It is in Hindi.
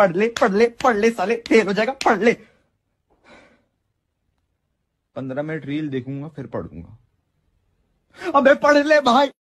पढ़ ले पढ़ ले पढ़ ले साले फेल हो जाएगा पढ़ ले पंद्रह मिनट रील देखूंगा फिर पढ़ूंगा अबे पढ़ ले भाई